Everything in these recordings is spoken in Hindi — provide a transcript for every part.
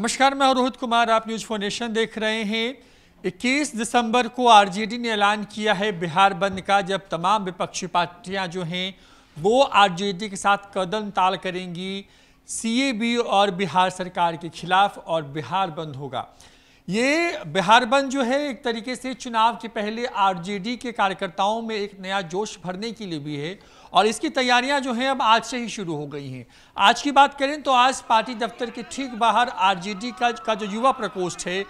नमस्कार मैं रोहित कुमार आप न्यूज फोनेशन देख रहे हैं 21 दिसंबर को आरजेडी ने ऐलान किया है बिहार बंद का जब तमाम विपक्षी पार्टियां जो हैं वो आरजेडी के साथ कदम ताल करेंगी सीएबी और बिहार सरकार के खिलाफ और बिहार बंद होगा ये बिहार बंद जो है एक तरीके से चुनाव के पहले आरजेडी के कार्यकर्ताओं में एक नया जोश भरने के लिए भी है और इसकी तैयारियां जो हैं अब आज से ही शुरू हो गई हैं आज की बात करें तो आज पार्टी दफ्तर के ठीक बाहर आरजेडी का का जो युवा प्रकोष्ठ है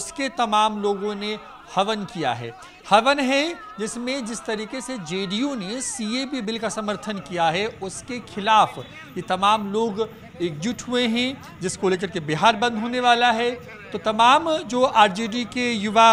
उसके तमाम लोगों ने हवन किया है हवन है जिसमें जिस तरीके से जेडीयू ने सीएबी बिल का समर्थन किया है उसके खिलाफ ये तमाम लोग एकजुट हुए हैं जिसको लेकर के बिहार बंद होने वाला है तो तमाम जो आरजेडी के युवा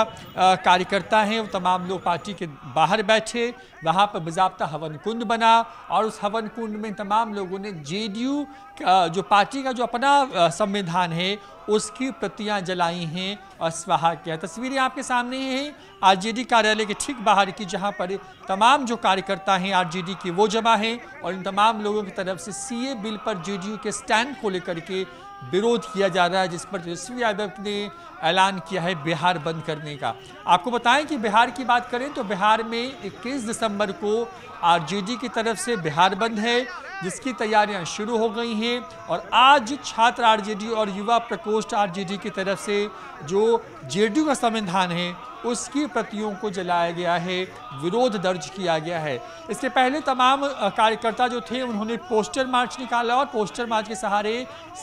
कार्यकर्ता हैं वो तमाम लोग पार्टी के बाहर बैठे वहाँ पर बजाबता हवन कुंड बना और उस हवन कुंड में तमाम लोगों ने जेडीयू का जो पार्टी का जो अपना संविधान है उसकी प्रतियां जलाई हैं और स्वाहा किया तस्वीरें आपके सामने रही हैं आरजेडी कार्यालय के ठीक बाहर की जहां पर तमाम जो कार्यकर्ता हैं आरजेडी की वो जमा हैं और इन तमाम लोगों की तरफ से सीए बिल पर जेडीयू के स्टैंड को लेकर के विरोध किया जा रहा है जिस पर तेजस्वी यादव ने ऐलान किया है बिहार बंद करने का आपको बताएं कि बिहार की बात करें तो बिहार में 21 दिसंबर को आरजेडी की तरफ से बिहार बंद है जिसकी तैयारियां शुरू हो गई हैं और आज छात्र आरजेडी और युवा प्रकोष्ठ आरजेडी की तरफ से जो जेडीयू का संविधान है उसकी प्रतियों को जलाया गया है विरोध दर्ज किया गया है इसके पहले तमाम कार्यकर्ता जो थे उन्होंने पोस्टर मार्च निकाला और पोस्टर मार्च के सहारे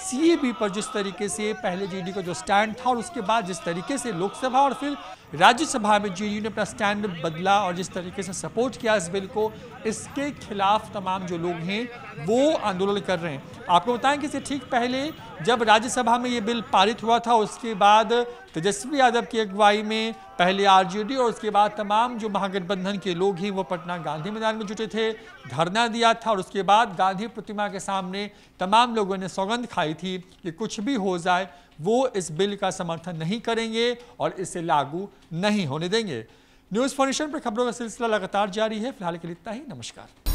सीएबी पर जिस तरीके से पहले जीडी का जो स्टैंड था और उसके बाद जिस तरीके से लोकसभा और फिर राज्यसभा में जेडीयू ने अपना स्टैंड बदला और जिस तरीके से सपोर्ट किया इस बिल को इसके खिलाफ तमाम जो लोग हैं वो आंदोलन कर रहे हैं आपको बताएं कि इसे ठीक पहले जब राज्यसभा में ये बिल पारित हुआ था उसके बाद तेजस्वी यादव की अगुवाई में पहले आरजेडी और उसके बाद तमाम जो महागठबंधन के लोग हैं वो पटना गांधी मैदान में जुटे थे धरना दिया था और उसके बाद गांधी प्रतिमा के सामने तमाम लोगों ने सौगंध खाई थी कि कुछ भी हो जाए वो इस बिल का समर्थन नहीं करेंगे और इसे लागू नहीं होने देंगे न्यूज़ फाउंडेशन पर खबरों का सिलसिला लगातार जारी है फिलहाल के लिए इतना ही नमस्कार